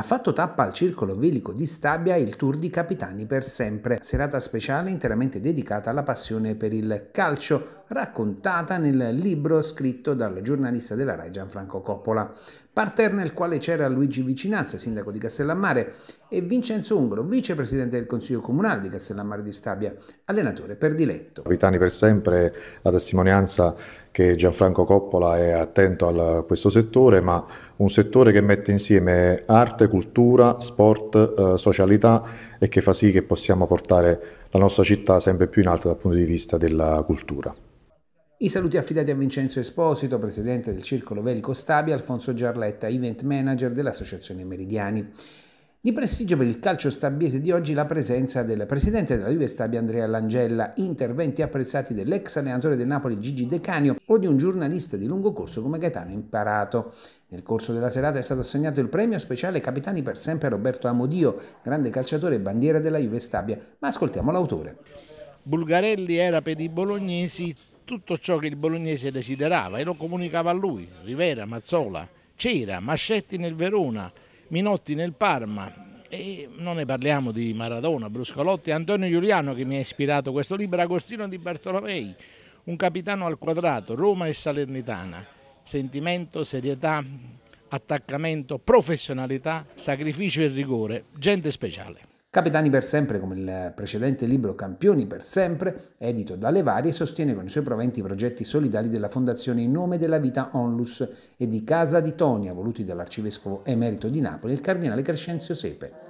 Ha fatto tappa al circolo velico di Stabia il Tour di Capitani per sempre, serata speciale interamente dedicata alla passione per il calcio, raccontata nel libro scritto dal giornalista della Rai Gianfranco Coppola parterre nel quale c'era Luigi Vicinanza, sindaco di Castellammare, e Vincenzo Ungro, vicepresidente del Consiglio Comunale di Castellammare di Stabia, allenatore per diletto. Capitani per sempre, la testimonianza che Gianfranco Coppola è attento a questo settore, ma un settore che mette insieme arte, cultura, sport, eh, socialità e che fa sì che possiamo portare la nostra città sempre più in alto dal punto di vista della cultura. I saluti affidati a Vincenzo Esposito, presidente del Circolo Velico Stabia, Alfonso Giarletta, event manager dell'Associazione Meridiani. Di prestigio per il calcio stabiese di oggi la presenza del presidente della Juve Stabia Andrea Langella, interventi apprezzati dell'ex allenatore del Napoli Gigi De Canio o di un giornalista di lungo corso come Gaetano Imparato. Nel corso della serata è stato assegnato il premio speciale Capitani per sempre a Roberto Amodio, grande calciatore e bandiera della Juve Stabia, ma ascoltiamo l'autore. Bulgarelli era per i bolognesi tutto ciò che il bolognese desiderava e lo comunicava a lui, Rivera, Mazzola, Cera, Mascetti nel Verona, Minotti nel Parma, e non ne parliamo di Maradona, Bruscolotti, Antonio Giuliano che mi ha ispirato questo libro, Agostino di Bartolomei, un capitano al quadrato, Roma e Salernitana, sentimento, serietà, attaccamento, professionalità, sacrificio e rigore, gente speciale. Capitani per sempre, come il precedente libro Campioni per sempre, edito dalle varie, sostiene con i suoi proventi i progetti solidali della Fondazione In Nome della Vita Onlus e di Casa di Tonia, voluti dall'arcivescovo emerito di Napoli, il cardinale Crescenzio Sepe.